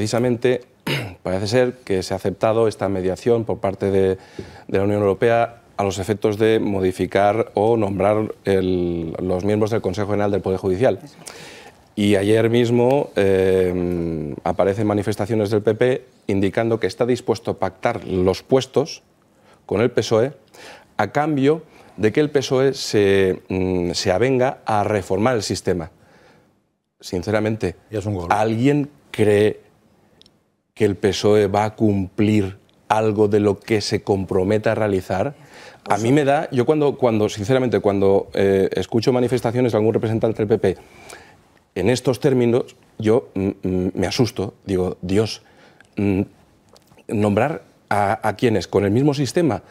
Precisamente parece ser que se ha aceptado esta mediación por parte de, la Unión Europea a los efectos de modificar o nombrar los miembros del Consejo General del Poder Judicial. Y ayer mismo eh, aparecen manifestaciones del PP indicando que está dispuesto a pactar los puestos con el PSOE a cambio de que el PSOE mm, se, avenga a reformar el sistema. Sinceramente, ¿alguien cree que el PSOE va a cumplir algo de lo que se comprometa a realizar. A mí me da, yo cuando, cuando sinceramente, cuando eh, escucho manifestaciones de algún representante del PP en estos términos, yo mm, mm, me asusto, digo, Dios, mm, nombrar a, a quienes con el mismo sistema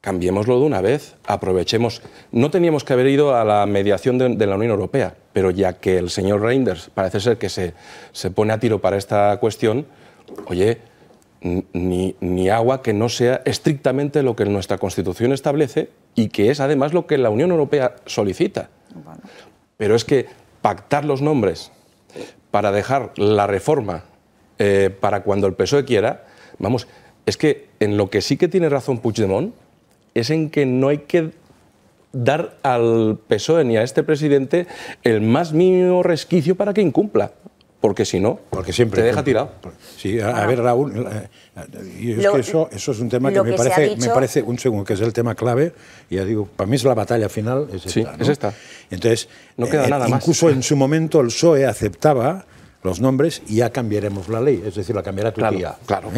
cambiémoslo de una vez, aprovechemos. No teníamos que haber ido a la mediación de, la Unión Europea, pero ya que el señor Reinders parece ser que se, pone a tiro para esta cuestión, oye, ni, ni, agua que no sea estrictamente lo que nuestra Constitución establece y que es además lo que la Unión Europea solicita. Pero es que pactar los nombres para dejar la reforma eh, para cuando el PSOE quiera, vamos, es que en lo que sí que tiene razón Puigdemont es en que no hay que dar al PSOE ni a este presidente el más mínimo resquicio para que incumpla. Porque si no, porque siempre te deja tirado. Sí, a, ver, Raúl, eh, eh, es que eso, eso, es un tema que, me, parece, me parece, un segundo, que es el tema clave. Ya digo, para mí es la batalla final. Es esta, sí, es esta. Entonces, no queda eh, incluso en su momento el PSOE aceptaba los nombres y ya cambiaremos la ley, es decir, la cambiará tu claro, tía. Claro.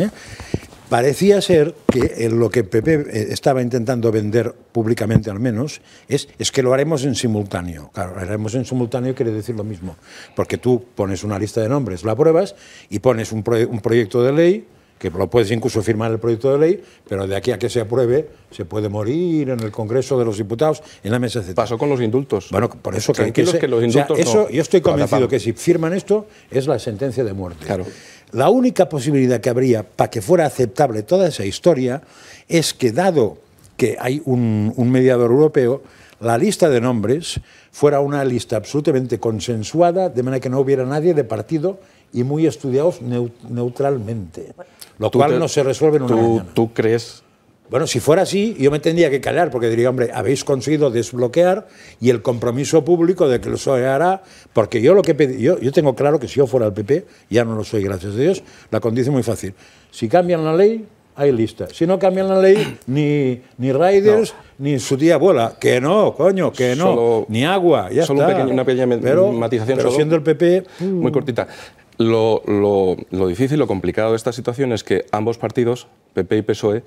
Parecía ser que lo que PP eh, estaba intentando vender públicamente al menos es, que lo haremos en simultáneo. Claro, lo haremos en simultáneo quiere decir lo mismo, porque tú pones una lista de nombres, la pruebas y pones un, proyecto de ley que lo puedes incluso firmar el proyecto de ley, pero de aquí a que se apruebe se puede morir en el Congreso de los Diputados, en la mesa etc. Pasó con los indultos. Bueno, por eso que, que, que los indultos yo estoy convencido que si firman esto es la sentencia de muerte. Claro. La única posibilidad que habría para que fuera aceptable toda esa historia es que, dado que hay un, mediador europeo, la lista de nombres fuera una lista absolutamente consensuada, de manera que no hubiera nadie de partido y muy estudiados neutralmente, lo cual no se resuelve en una tú, ¿Tú crees bueno, si fuera así, yo me tendría que callar, porque diría, hombre, habéis conseguido desbloquear y el compromiso público de que lo soy hará, porque yo lo que yo, yo, tengo claro que si yo fuera el PP, ya no lo soy, gracias a Dios, la condición es muy fácil. Si cambian la ley, hay lista. Si no cambian la ley, ni, ni Riders, ni su tía abuela, que no, coño, que no, ni agua, ya solo está. Solo una pequeña matización. Pero siendo el PP... Muy mm. cortita. Lo, lo, lo difícil, lo complicado de esta situación es que ambos partidos, PP y PSOE,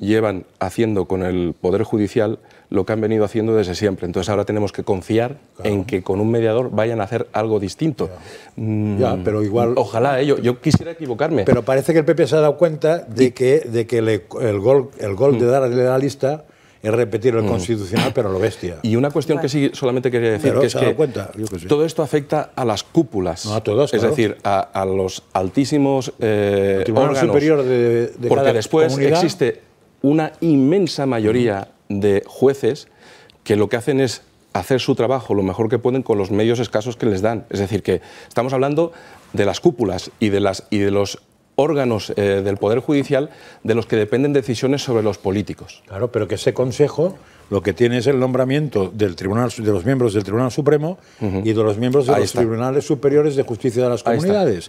llevan haciendo con el Poder Judicial lo que han venido haciendo desde siempre. Entonces ahora tenemos que confiar en que con un mediador vayan a hacer algo distinto. Mm, pero igual... Ojalá, ello. yo, quisiera equivocarme. Pero parece que el PP se ha dado cuenta de que, de que el gol, el gol de mm. darle la lista es repetir el mm. constitucional, pero lo bestia. Y una cuestión que sí solamente quería decir, que es que, todo esto afecta a las cúpulas. a todos, es decir, a, los altísimos eh, órganos. Superior de, de porque después existe una inmensa mayoría de jueces que lo que hacen es hacer su trabajo lo mejor que pueden con los medios escasos que les dan. Es decir, que estamos hablando de las cúpulas y de, las, y de los órganos eh, del Poder Judicial de los que dependen decisiones sobre los políticos. Claro, pero que ese Consejo lo que tiene es el nombramiento del tribunal, de los miembros del Tribunal Supremo y de los miembros de los Tribunales Superiores de Justicia de las Comunidades.